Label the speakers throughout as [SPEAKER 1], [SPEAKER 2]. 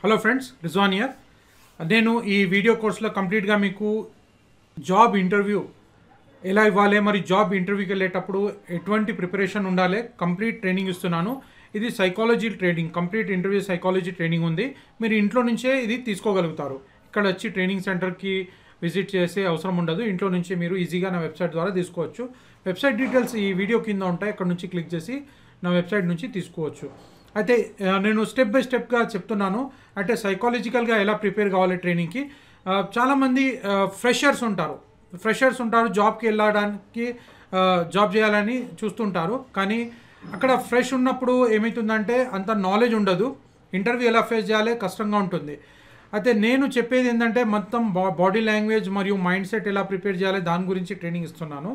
[SPEAKER 1] hello friends Rizwan year నేను ఈ video కోర్సులో కంప్లీట్గా మీకు జాబ్ ఇంటర్వ్యూ ఎలా ఇవ్వాలి మరి జాబ్ ఇంటర్వ్యూకి వెళ్ళేటప్పుడు ఎటువంటి ప్రిపరేషన్ ఉండాలి కంప్లీట్ ట్రైనింగ్ ఇస్తున్నాను ఇది psychology training complete interview psychology training ఉంది మీరు ఇంట్లో నుంచే ఇది తీసుకోగలుగుతారు ఇక్కడ వచ్చి ట్రైనింగ్ సెంటర్కి విజిట్ చేసే అవసరం ఉండదు ఇంట్లో నుంచి మీరు ఈజీగా నా వెబ్సైట్ ద్వారా తీసుకోవచ్చు వెబ్సైట్ డీటెయిల్స్ ఈ వీడియో కింద ఉంటాయి అక్కడ నుంచి క్లిక్ చేసి నా వెబ్సైట్ నుంచి తీసుకోవచ్చు అయితే నేను స్టెప్ బై స్టెప్గా చెప్తున్నాను అంటే సైకాలజికల్గా ఎలా ప్రిపేర్ కావాలి ట్రైనింగ్కి చాలామంది ఫ్రెషర్స్ ఉంటారు ఫ్రెషర్స్ ఉంటారు జాబ్కి వెళ్ళడానికి జాబ్ చేయాలని చూస్తుంటారు కానీ అక్కడ ఫ్రెష్ ఉన్నప్పుడు ఏమవుతుందంటే అంత నాలెడ్జ్ ఉండదు ఇంటర్వ్యూ ఎలా ఫేస్ చేయాలి కష్టంగా ఉంటుంది అయితే నేను చెప్పేది ఏంటంటే మొత్తం బాడీ లాంగ్వేజ్ మరియు మైండ్ సెట్ ఎలా ప్రిపేర్ చేయాలి దాని గురించి ట్రైనింగ్ ఇస్తున్నాను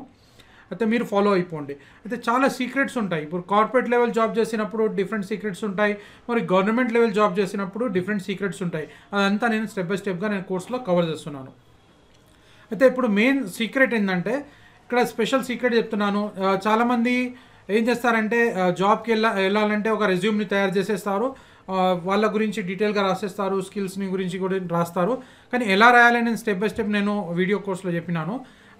[SPEAKER 1] అయితే మీరు ఫాలో అయిపోండి అయితే చాలా సీక్రెట్స్ ఉంటాయి ఇప్పుడు కార్పొరేట్ లెవెల్ జాబ్ చేసినప్పుడు డిఫరెంట్ సీక్రెట్స్ ఉంటాయి మరి గవర్నమెంట్ లెవెల్ జాబ్ చేసినప్పుడు డిఫరెంట్ సీక్రెట్స్ ఉంటాయి అదంతా నేను స్టెప్ బై స్టెప్గా నేను కోర్సులో కవర్ చేస్తున్నాను అయితే ఇప్పుడు మెయిన్ సీక్రెట్ ఏంటంటే ఇక్కడ స్పెషల్ సీక్రెట్ చెప్తున్నాను చాలామంది ఏం చేస్తారంటే జాబ్కి వెళ్ళా వెళ్ళాలంటే ఒక రెజ్యూమ్ని తయారు చేసేస్తారు వాళ్ళ గురించి డీటెయిల్గా రాసేస్తారు స్కిల్స్ని గురించి కూడా రాస్తారు కానీ ఎలా రాయాలని నేను స్టెప్ బై స్టెప్ నేను వీడియో కోర్స్లో చెప్పినాను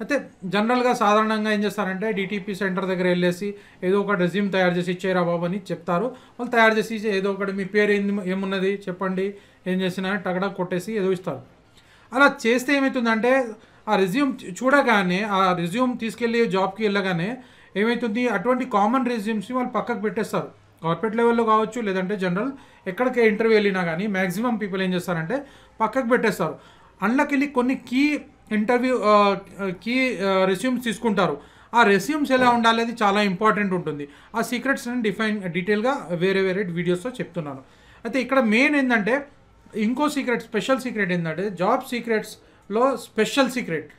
[SPEAKER 1] అయితే జనరల్గా సాధారణంగా ఏం చేస్తారంటే డిటిపి సెంటర్ దగ్గర వెళ్ళేసి ఏదో ఒక రెజ్యూమ్ తయారు చేసి ఇచ్చేరా బాబు అని చెప్తారు వాళ్ళు తయారు చేసి ఏదో ఒకటి మీ పేరు ఏమున్నది చెప్పండి ఏం చేసినా టగడ కొట్టేసి ఏదో ఇస్తారు అలా చేస్తే ఏమవుతుందంటే ఆ రెజ్యూమ్ చూడగానే ఆ రెజ్యూమ్ తీసుకెళ్ళి జాబ్కి వెళ్ళగానే ఏమవుతుంది అటువంటి కామన్ రెజ్యూమ్స్ని వాళ్ళు పక్కకు పెట్టేస్తారు కార్పొరేట్ లెవెల్లో కావచ్చు లేదంటే జనరల్ ఎక్కడికి ఇంటర్వ్యూ వెళ్ళినా కానీ మ్యాక్సిమం పీపుల్ ఏం చేస్తారంటే పక్కకు పెట్టేస్తారు అందులోకి వెళ్ళి కొన్ని కీ ఇంటర్వ్యూ కి రెస్యూమ్స్ తీసుకుంటారు ఆ రెస్యూమ్స్ ఎలా ఉండాలి అది చాలా ఇంపార్టెంట్ ఉంటుంది ఆ సీక్రెట్స్ నేను డిఫైన్ డీటెయిల్గా వేరే వేరే వీడియోస్తో చెప్తున్నాను అయితే ఇక్కడ మెయిన్ ఏంటంటే ఇంకో సీక్రెట్ స్పెషల్ సీక్రెట్ ఏంటంటే జాబ్ సీక్రెట్స్లో స్పెషల్ సీక్రెట్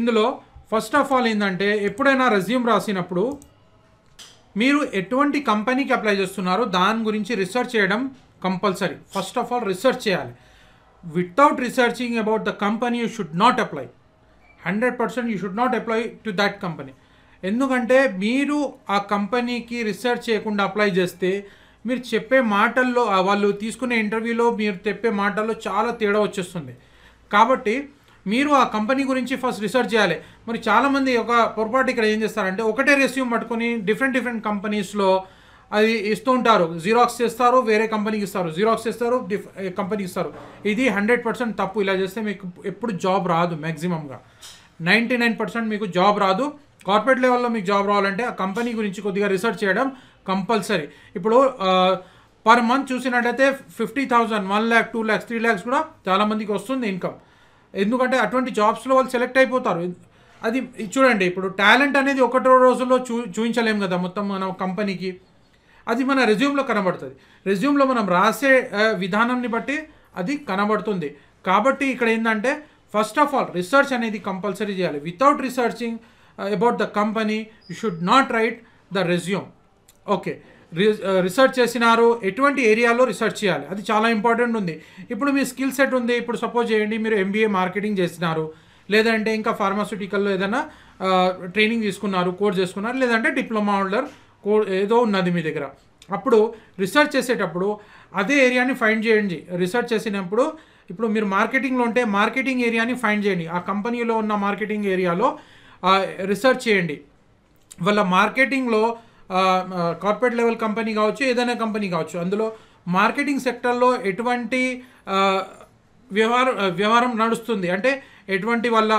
[SPEAKER 1] ఇందులో ఫస్ట్ ఆఫ్ ఆల్ ఏంటంటే ఎప్పుడైనా రెజ్యూమ్ రాసినప్పుడు మీరు ఎటువంటి కంపెనీకి అప్లై చేస్తున్నారో దాని గురించి రీసెర్చ్ చేయడం compulsory first of all research చేయాలి without researching about the company you should not apply hundred percent you should not apply to that company ఎందుకంటే మీరు ఆ కంపెనీకి రీసెర్చ్ చేయకుండా అప్లై చేస్తే మీరు చెప్పే మాటల్లో వాళ్ళు తీసుకునే ఇంటర్వ్యూలో మీరు చెప్పే మాటల్లో చాలా తేడా వచ్చేస్తుంది కాబట్టి మీరు ఆ కంపెనీ గురించి ఫస్ట్ రీసెర్చ్ చేయాలి మరి చాలామంది ఒక పొరపాటు ఇక్కడ ఏం చేస్తారంటే ఒకటే రెస్యూమ్ పట్టుకొని డిఫరెంట్ డిఫరెంట్ కంపెనీస్లో అది ఇస్తూ ఉంటారు జీరాక్స్ చేస్తారు వేరే కంపెనీకి ఇస్తారు జీరాక్స్ చేస్తారు డిఫ్ కంపెనీకి ఇస్తారు ఇది హండ్రెడ్ పర్సెంట్ తప్పు ఇలా చేస్తే మీకు ఎప్పుడు జాబ్ రాదు మ్యాక్సిమంగా నైంటీ నైన్ పర్సెంట్ మీకు జాబ్ రాదు కార్పొరేట్ లెవెల్లో మీకు జాబ్ రావాలంటే ఆ కంపెనీ గురించి కొద్దిగా రీసెర్చ్ చేయడం కంపల్సరీ ఇప్పుడు పర్ మంత్ చూసినట్టయితే fifty thousand one lakh two lakhs three lakhs కూడా చాలామందికి వస్తుంది ఇన్కమ్ ఎందుకంటే అటువంటి జాబ్స్లో వాళ్ళు సెలెక్ట్ అయిపోతారు అది చూడండి ఇప్పుడు టాలెంట్ అనేది ఒకటో రోజుల్లో చూ చూపించలేము కదా మొత్తం మన కంపెనీకి అది మన రెజ్యూమ్లో కనబడుతుంది రెజ్యూమ్లో మనం రాసే విధానాన్ని బట్టి అది కనబడుతుంది కాబట్టి ఇక్కడ ఏంటంటే ఫస్ట్ ఆఫ్ ఆల్ రీసెర్చ్ అనేది కంపల్సరీ చేయాలి without researching about the company you should not write the resume okay research చేసినారు ఎటువంటి ఏరియాలో రీసెర్చ్ చేయాలి అది చాలా ఇంపార్టెంట్ ఉంది ఇప్పుడు మీ స్కిల్ సెట్ ఉంది ఇప్పుడు సపోజ్ చేయండి మీరు ఎంబీఏ మార్కెటింగ్ చేసినారు లేదంటే ఇంకా ఫార్మాస్యూటికల్లో ఏదైనా ట్రైనింగ్ uh, తీసుకున్నారు కోర్స్ చేసుకున్నారు లేదంటే డిప్లొమా హోల్డర్ కో ఏదో ఉన్నది మీ దగ్గర అప్పుడు రీసెర్చ్ చేసేటప్పుడు అదే ఏరియాని ఫైండ్ చేయండి రీసెర్చ్ చేసినప్పుడు ఇప్పుడు మీరు మార్కెటింగ్లో ఉంటే మార్కెటింగ్ ఏరియాని ఫైండ్ చేయండి ఆ కంపెనీలో ఉన్న మార్కెటింగ్ ఏరియాలో రీసెర్చ్ చేయండి వాళ్ళ మార్కెటింగ్లో కార్పొరేట్ లెవెల్ కంపెనీ కావచ్చు ఏదైనా కంపెనీ కావచ్చు అందులో మార్కెటింగ్ సెక్టర్లో ఎటువంటి వ్యవహారం వ్యవహారం నడుస్తుంది అంటే ఎటువంటి వాళ్ళ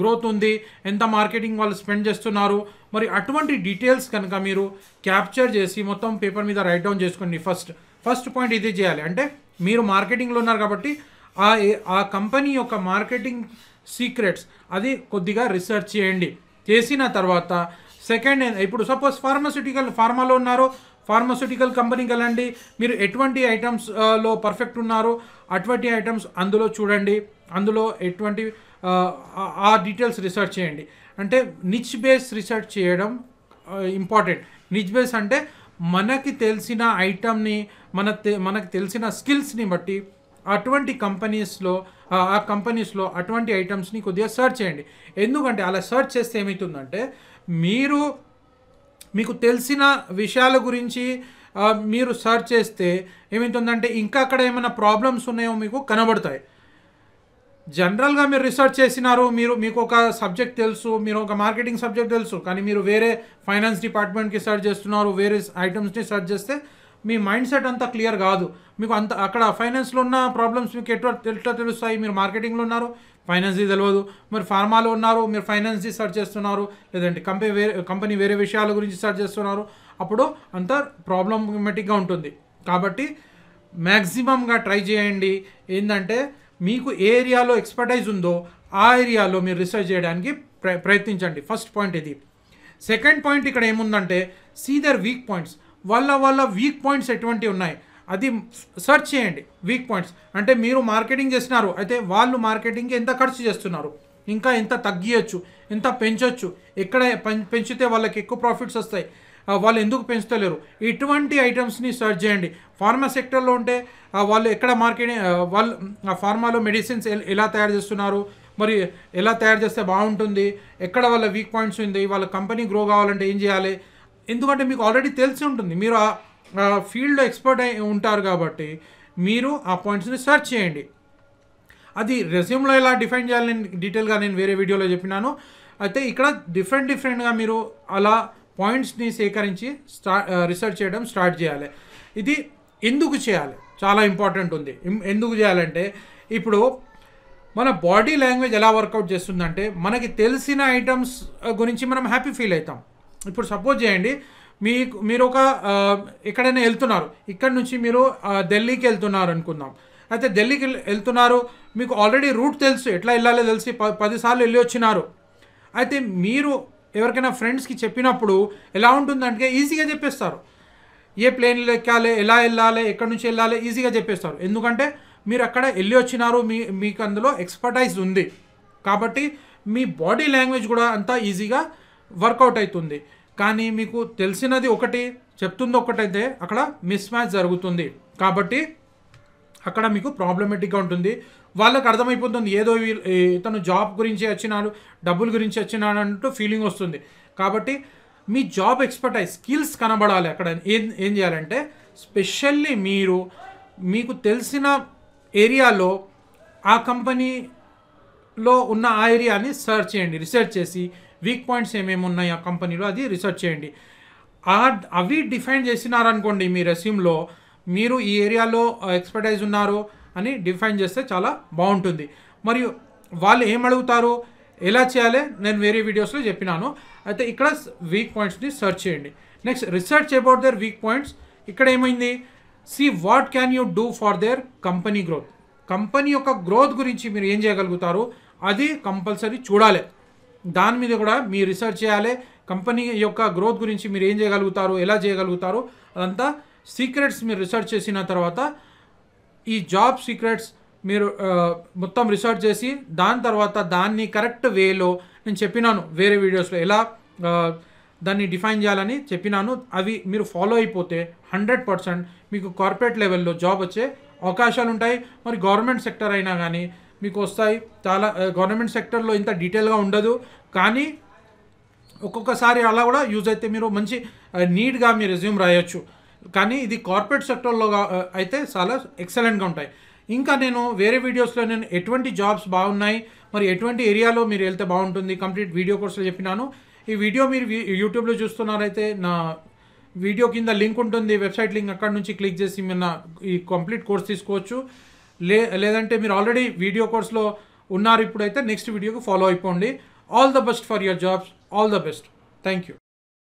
[SPEAKER 1] గ్రోత్ ఉంది ఎంత మార్కెటింగ్ వాళ్ళు స్పెండ్ చేస్తున్నారు మరి అటువంటి డీటెయిల్స్ కనుక మీరు క్యాప్చర్ చేసి మొత్తం పేపర్ మీద రైట్ డౌన్ చేసుకోండి ఫస్ట్ ఫస్ట్ పాయింట్ ఇది చేయాలి అంటే మీరు మార్కెటింగ్లో ఉన్నారు కాబట్టి ఆ ఆ కంపెనీ యొక్క మార్కెటింగ్ సీక్రెట్స్ అది కొద్దిగా రీసెర్చ్ చేయండి చేసిన తర్వాత సెకండ్ ఇప్పుడు సపోజ్ ఫార్మాసిటికల్ ఫార్మాలో ఉన్నారు ఫార్మాస్యూటికల్ కంపెనీ కలండి మీరు ఎటువంటి ఐటమ్స్లో పర్ఫెక్ట్ ఉన్నారో అటువంటి ఐటమ్స్ అందులో చూడండి అందులో ఎటువంటి ఆ డీటెయిల్స్ రీసెర్చ్ చేయండి అంటే నిచ్ బేస్ రీసెర్చ్ చేయడం ఇంపార్టెంట్ నిచ్ బేస్ అంటే మనకి తెలిసిన ఐటమ్ని మన మనకు తెలిసిన స్కిల్స్ని బట్టి అటువంటి కంపెనీస్లో ఆ కంపెనీస్లో అటువంటి ఐటమ్స్ని కొద్దిగా సెర్చ్ చేయండి ఎందుకంటే అలా సెర్చ్ చేస్తే ఏమవుతుందంటే మీరు మీకు తెలిసిన విషయాల గురించి మీరు సెర్చ్ చేస్తే ఏమవుతుందంటే ఇంకా అక్కడ ఏమైనా ప్రాబ్లమ్స్ ఉన్నాయో మీకు కనబడతాయి జనరల్గా మీరు రీసెర్చ్ చేసినారు మీరు మీకు ఒక సబ్జెక్ట్ తెలుసు మీరు ఒక మార్కెటింగ్ సబ్జెక్ట్ తెలుసు కానీ మీరు వేరే ఫైనాన్స్ డిపార్ట్మెంట్కి సర్చ్ చేస్తున్నారు వేరే ఐటమ్స్ని సర్చ్ చేస్తే మీ మైండ్ సెట్ అంతా క్లియర్ కాదు మీకు అంత అక్కడ ఫైనాన్స్లో ఉన్న ప్రాబ్లమ్స్ మీకు ఎట్లా ఎట్లా తెలుస్తాయి మీరు మార్కెటింగ్లో ఉన్నారు ఫైనాన్స్ది తెలియదు మీరు ఫార్మాలో ఉన్నారు మీరు ఫైనాన్స్ది సర్చ్ చేస్తున్నారు లేదంటే కంపెనీ వేరే కంపెనీ వేరే విషయాల గురించి సర్చ్ చేస్తున్నారు అప్పుడు అంత ప్రాబ్లమేటిక్గా ఉంటుంది కాబట్టి మ్యాక్సిమంగా ట్రై చేయండి ఏంటంటే మీకు ఏ ఏరియాలో ఎక్స్పర్టైజ్ ఉందో ఆ ఏరియాలో మీరు రీసెర్చ్ చేయడానికి ప్ర ప్రయత్నించండి ఫస్ట్ పాయింట్ ఇది సెకండ్ పాయింట్ ఇక్కడ ఏముందంటే సీ దర్ వీక్ పాయింట్స్ వాళ్ళ వాళ్ళ వీక్ పాయింట్స్ ఎటువంటి ఉన్నాయి అది సెర్చ్ చేయండి వీక్ పాయింట్స్ అంటే మీరు మార్కెటింగ్ చేస్తున్నారు అయితే వాళ్ళు మార్కెటింగ్కి ఎంత ఖర్చు చేస్తున్నారు ఇంకా ఎంత తగ్గియచ్చు ఎంత పెంచవచ్చు ఎక్కడ పెంచితే వాళ్ళకి ఎక్కువ ప్రాఫిట్స్ వస్తాయి వాళ్ళు ఎందుకు పెంచుతలేరు ఇటువంటి ఐటమ్స్ని సర్చ్ చేయండి ఫార్మా సెక్టర్లో ఉంటే వాళ్ళు ఎక్కడ మార్కెట్ వాళ్ళు ఆ ఫార్మాలో మెడిసిన్స్ ఎలా తయారు చేస్తున్నారు మరి ఎలా తయారు చేస్తే బాగుంటుంది ఎక్కడ వాళ్ళ వీక్ పాయింట్స్ ఉంది వాళ్ళ కంపెనీ గ్రో కావాలంటే ఏం చేయాలి ఎందుకంటే మీకు ఆల్రెడీ తెలిసి ఉంటుంది మీరు ఆ ఫీల్డ్లో ఎక్స్పర్ట్ అయి ఉంటారు కాబట్టి మీరు ఆ పాయింట్స్ని సెర్చ్ చేయండి అది రెజ్యూమ్లో ఎలా డిఫైన్ చేయాలని డీటెయిల్గా నేను వేరే వీడియోలో చెప్పినాను అయితే ఇక్కడ డిఫరెంట్ డిఫరెంట్గా మీరు అలా పాయింట్స్ని సేకరించి స్టా రీసెర్చ్ చేయడం స్టార్ట్ చేయాలి ఇది ఎందుకు చేయాలి చాలా ఇంపార్టెంట్ ఉంది ఎందుకు చేయాలంటే ఇప్పుడు మన బాడీ లాంగ్వేజ్ ఎలా వర్కౌట్ చేస్తుందంటే మనకి తెలిసిన ఐటమ్స్ గురించి మనం హ్యాపీ ఫీల్ అవుతాం ఇప్పుడు సపోజ్ చేయండి మీ మీరు ఒక ఎక్కడైనా వెళ్తున్నారు ఇక్కడ నుంచి మీరు ఢిల్లీకి వెళ్తున్నారు అనుకుందాం అయితే ఢిల్లీకి వెళ్తున్నారు మీకు ఆల్రెడీ రూట్ తెలుసు ఎట్లా వెళ్ళాలో తెలిసి పదిసార్లు వెళ్ళి వచ్చినారు అయితే మీరు ఎవరికైనా ఫ్రెండ్స్కి చెప్పినప్పుడు ఎలా ఉంటుందంటే ఈజీగా చెప్పేస్తారు ఏ ప్లేన్లో ఎక్కాలి ఎలా వెళ్ళాలి ఎక్కడి నుంచి వెళ్ళాలి ఈజీగా చెప్పేస్తారు ఎందుకంటే మీరు అక్కడ వెళ్ళి వచ్చినారు మీ మీకు అందులో ఎక్స్పర్టైజ్ ఉంది కాబట్టి మీ బాడీ లాంగ్వేజ్ కూడా అంతా ఈజీగా వర్కౌట్ అవుతుంది కానీ మీకు తెలిసినది ఒకటి చెప్తుంది ఒకటైతే అక్కడ మిస్ మ్యాచ్ జరుగుతుంది కాబట్టి అక్కడ మీకు ప్రాబ్లమెటిక్గా ఉంటుంది వాళ్ళకి అర్థమైపోతుంది ఏదో ఇతను జాబ్ గురించి వచ్చినాడు డబ్బుల గురించి వచ్చినాడు అంటూ ఫీలింగ్ వస్తుంది కాబట్టి మీ జాబ్ ఎక్స్పర్టైజ్ స్కిల్స్ కనబడాలి అక్కడ ఏం ఏం చేయాలంటే స్పెషల్లీ మీరు మీకు తెలిసిన ఏరియాలో ఆ కంపెనీలో ఉన్న ఆ ఏరియాని సర్చ్ చేయండి రీసెర్చ్ చేసి వీక్ పాయింట్స్ ఏమేమి ఉన్నాయి ఆ కంపెనీలో అది రీసెర్చ్ చేయండి ఆ అవి డిఫైన్ చేసినారనుకోండి మీ రెస్యూమ్లో మీరు ఈ ఏరియాలో ఎక్స్పర్టైజ్ ఉన్నారు అని డిఫైన్ చేస్తే చాలా బాగుంటుంది మరియు వాళ్ళు ఏమడుగుతారు ఎలా చేయాలి నేను వేరే వీడియోస్లో చెప్పినాను అయితే ఇక్కడ వీక్ పాయింట్స్ని సెర్చ్ చేయండి next research about their weak points ఇక్కడ ఏమైంది see what can you do for their company growth company యొక్క గ్రోత్ గురించి మీరు ఏం చేయగలుగుతారు అది కంపల్సరీ చూడాలి దాని మీద కూడా మీరు రీసెర్చ్ చేయాలి కంపెనీ యొక్క గ్రోత్ గురించి మీరు ఏం చేయగలుగుతారు ఎలా చేయగలుగుతారు అదంతా సీక్రెట్స్ మీరు రీసెర్చ్ చేసిన తర్వాత ఈ జాబ్ సీక్రెట్స్ మీరు మొత్తం రీసెర్చ్ చేసి దాని తర్వాత దాన్ని కరెక్ట్ వేలో నేను చెప్పినాను వేరే వీడియోస్లో ఎలా దాన్ని డిఫైన్ చేయాలని చెప్పినాను అవి మీరు ఫాలో అయిపోతే హండ్రెడ్ పర్సెంట్ మీకు కార్పొరేట్ లెవెల్లో జాబ్ వచ్చే అవకాశాలు ఉంటాయి మరి గవర్నమెంట్ సెక్టర్ అయినా కానీ మీకు వస్తాయి చాలా గవర్నమెంట్ సెక్టర్లో ఇంత డీటెయిల్గా ఉండదు కానీ ఒక్కొక్కసారి అలా కూడా యూజ్ అయితే మీరు మంచి నీట్గా మీ రెజ్యూమ్ రాయొచ్చు కానీ ఇది కార్పొరేట్ సెక్టర్లో అయితే చాలా ఎక్సలెంట్గా ఉంటాయి ఇంకా నేను వేరే వీడియోస్లో నేను ఎటువంటి జాబ్స్ బాగున్నాయి మరి ఎటువంటి ఏరియాలో మీరు వెళ్తే బాగుంటుంది కంప్లీట్ వీడియో కోర్సులో చెప్పినాను ఈ వీడియో మీరు యూట్యూబ్లో చూస్తున్నారైతే నా వీడియో కింద లింక్ ఉంటుంది వెబ్సైట్ లింక్ అక్కడ నుంచి క్లిక్ చేసి మీరు నా ఈ కంప్లీట్ కోర్స్ తీసుకోవచ్చు లే లేదంటే మీరు ఆల్రెడీ వీడియో కోర్స్లో ఉన్నారు ఇప్పుడైతే నెక్స్ట్ వీడియోకి ఫాలో అయిపోండి all the best for your jobs all the best thank you